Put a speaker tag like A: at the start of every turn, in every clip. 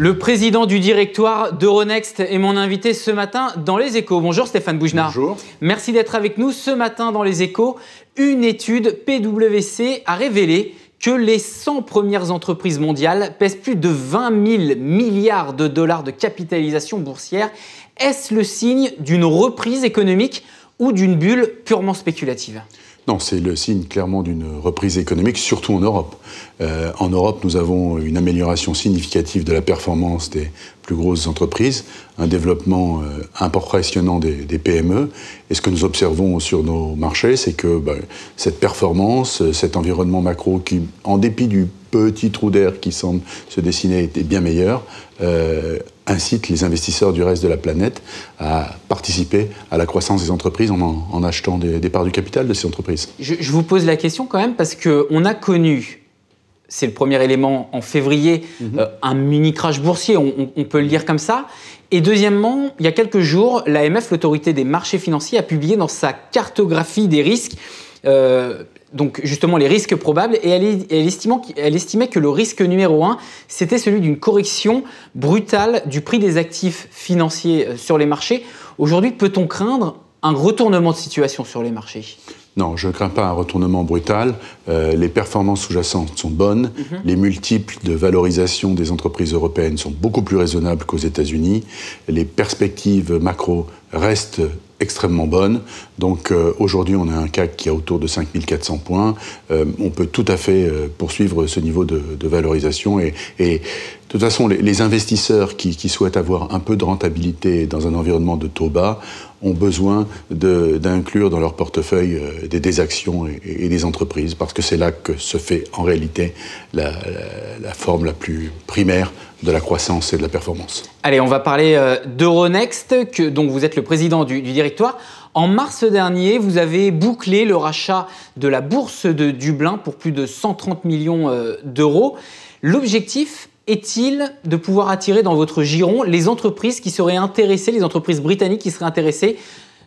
A: Le président du directoire d'Euronext est mon invité ce matin dans Les Échos. Bonjour Stéphane Bougenard. Bonjour. Merci d'être avec nous ce matin dans Les Échos. Une étude PWC a révélé que les 100 premières entreprises mondiales pèsent plus de 20 000 milliards de dollars de capitalisation boursière. Est-ce le signe d'une reprise économique ou d'une bulle purement spéculative
B: non, c'est le signe clairement d'une reprise économique, surtout en Europe. Euh, en Europe, nous avons une amélioration significative de la performance des plus grosses entreprises, un développement euh, impressionnant des, PME. Et ce que nous observons sur nos marchés, c'est que bah, cette performance, cet environnement macro qui, en dépit du petit trou d'air qui semble se dessiner, était bien meilleur, euh, incite les investisseurs du reste de la planète à participer à la croissance des entreprises en, achetant des, parts du capital de ces entreprises.
A: Je, vous pose la question quand même parce qu'on a connu c'est le premier élément en février, mhm. euh, un mini crash boursier, on, peut le dire comme ça. Et deuxièmement, il y a quelques jours, l'AMF, l'autorité des marchés financiers, a publié dans sa cartographie des risques euh, donc justement les risques probables, et elle, estimait que le risque numéro un, c'était celui d'une correction brutale du prix des actifs financiers euh, sur les marchés. Aujourd'hui, peut-on craindre un retournement de situation sur les marchés
B: non, je ne crains pas un retournement brutal. Euh, les performances sous-jacentes sont bonnes. Mhm. Les multiples de valorisation des entreprises européennes sont beaucoup plus raisonnables qu'aux États-Unis. Les perspectives macro restent extrêmement bonne. Donc euh, aujourd'hui, on a un CAC qui a autour de 5400 points. Euh, on peut tout à fait euh, poursuivre ce niveau de, valorisation et, et de toute façon, les, investisseurs qui, souhaitent avoir un peu de rentabilité dans un environnement de taux bas ont besoin d'inclure dans leur portefeuille euh, des, actions et, des entreprises, parce que c'est là que se fait en réalité la, forme la plus primaire de la croissance et de la performance.
A: Allez, on va parler euh, d'Euronext, dont vous êtes le président du, du directoire. En mars dernier, vous avez bouclé le rachat de la bourse de Dublin pour plus de 130 millions euh, d'euros. L'objectif est-il de pouvoir attirer dans votre giron les entreprises qui seraient intéressées, les entreprises britanniques qui seraient intéressées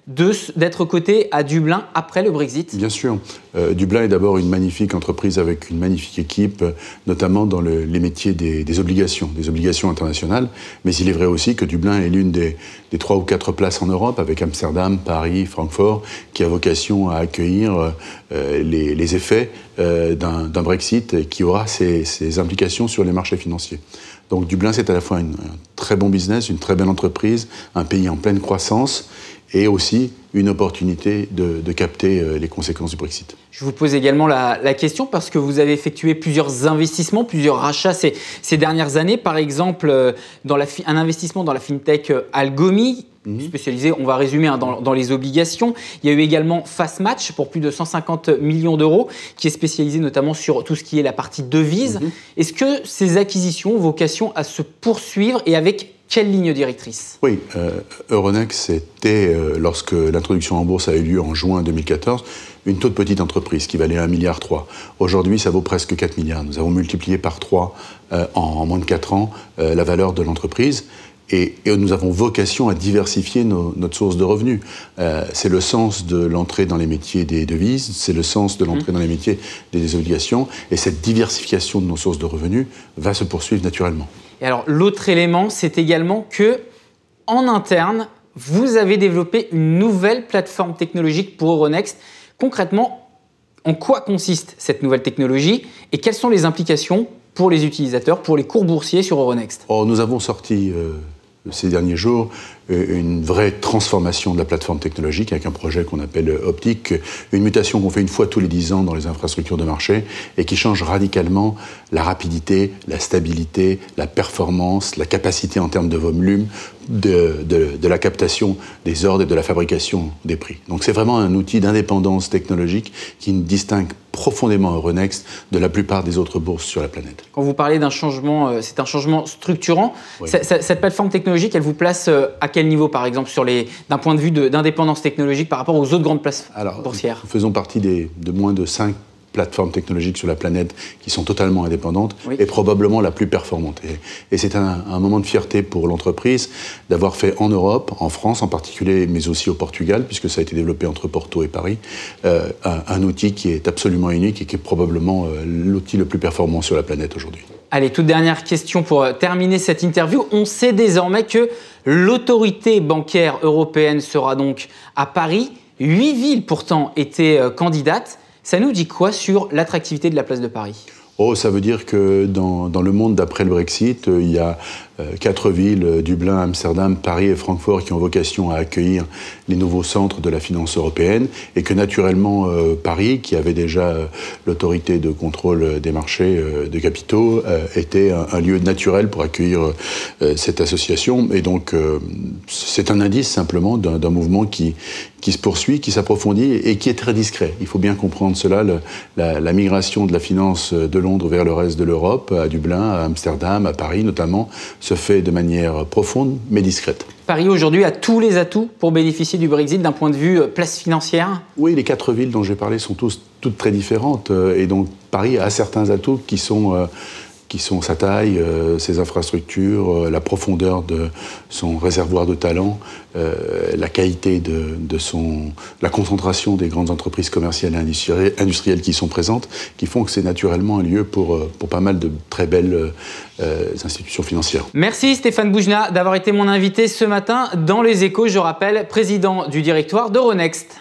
A: d'être coté à Dublin après le Brexit Bien sûr.
B: Euh, Dublin est d'abord une magnifique entreprise avec une magnifique équipe, euh, notamment dans les métiers des, obligations, des obligations internationales. Mais il est vrai aussi que Dublin est l'une des, trois ou quatre places en Europe, avec Amsterdam, Paris, Francfort, qui a vocation à accueillir euh, les, effets d'un Brexit et qui aura ses, implications sur les marchés financiers. Donc Dublin, c'est à la fois une, un très bon business, une très belle entreprise, un pays en pleine croissance et aussi une opportunité de, capter euh, les conséquences du Brexit.
A: Je vous pose également la, question parce que vous avez effectué plusieurs investissements, plusieurs rachats ces, dernières années. Par exemple, euh, dans un investissement dans la fintech euh, Algomi, spécialisée mhm. spécialisé, on va résumer, hein, dans, les obligations. Il y a eu également Fast Match pour plus de 150 millions d'euros, qui est spécialisé notamment sur tout ce qui est la partie devise. Mhm. Est-ce que ces acquisitions ont vocation à se poursuivre et avec quelle ligne directrice
B: Oui, euh, Euronext, c'était, euh, lorsque l'introduction en bourse a eu lieu en juin 2014, une toute petite entreprise qui valait 1,3 milliard. Aujourd'hui, ça vaut presque 4 milliards. Nous avons multiplié par 3 euh, en, moins de 4 ans la valeur de l'entreprise. Et, nous avons vocation à diversifier notre source de revenus. c'est le sens de l'entrée dans les métiers des devises, c'est le sens de l'entrée mmh. dans les métiers des obligations, et cette diversification de nos sources de revenus va se poursuivre naturellement
A: alors l'autre élément, c'est également que en interne, vous avez développé une nouvelle plateforme technologique pour Euronext. Concrètement, en quoi consiste cette nouvelle technologie et quelles sont les implications pour les utilisateurs, pour les cours boursiers sur Euronext
B: oh, Nous avons sorti euh, ces derniers jours euh, une vraie transformation de la plateforme technologique avec un projet qu'on appelle Optique, une mutation qu'on fait une fois tous les dix ans dans les infrastructures de marché et qui change radicalement la rapidité, la stabilité, la performance, la capacité en termes de volume de, de, la captation des ordres et de la fabrication des prix. Donc c'est vraiment un outil d'indépendance technologique qui nous distingue profondément Euronext de la plupart des autres bourses sur la planète.
A: Quand vous parlez d'un changement, euh, c'est un changement structurant. Cette, plateforme technologique, elle vous place euh, à quel niveau, par exemple, sur les, d'un point de vue d'indépendance technologique par rapport aux autres grandes places Alors, boursières
B: faisons partie des, de moins de 5 plateformes technologiques sur la planète qui sont totalement indépendantes est probablement la plus performante. Et, c'est un, moment de fierté pour l'entreprise d'avoir fait en Europe, en France en particulier, mais aussi au Portugal, puisque ça a été développé entre Porto et Paris, euh, un, outil qui est absolument unique et qui est probablement euh, l'outil le plus performant sur la planète aujourd'hui.
A: Allez, toute dernière question pour euh, terminer cette interview. On sait désormais que l'autorité bancaire européenne sera donc à Paris. Huit villes pourtant étaient candidates. Ça nous dit quoi sur l'attractivité de la place de Paris
B: Oh, ça veut dire que dans, le monde d'après le Brexit, euh, il y a euh, quatre villes, euh, Dublin, Amsterdam, Paris et Francfort, qui ont vocation à accueillir les nouveaux centres de la finance européenne, et que naturellement euh, Paris, qui avait déjà l'autorité de contrôle des marchés de capitaux, était un, lieu naturel pour accueillir cette association. Et donc, c'est un indice simplement d'un mouvement qui, qui se poursuit, qui s'approfondit et qui est très discret. Il faut bien comprendre cela. la, la, migration de la finance de Londres vers le reste de l'Europe, à Dublin, à Amsterdam, à Paris notamment, se fait de manière profonde mais discrète.
A: Paris aujourd'hui a tous les atouts pour bénéficier du Brexit d'un point de vue
B: euh, place financière Oui, les quatre villes dont j'ai parlé sont tous, toutes très différentes euh, et donc Paris a certains atouts qui sont euh, qui sont sa taille, euh, ses infrastructures, euh, la profondeur de son réservoir de talents, euh, la qualité de, son, la concentration des grandes entreprises commerciales et industrielles, qui sont présentes, qui font que c'est naturellement un lieu pour, pour pas mal de très belles institutions financières.
A: Merci Stéphane Boujna d'avoir été mon invité ce matin dans Les Échos. Je rappelle, président du directoire d'Euronext.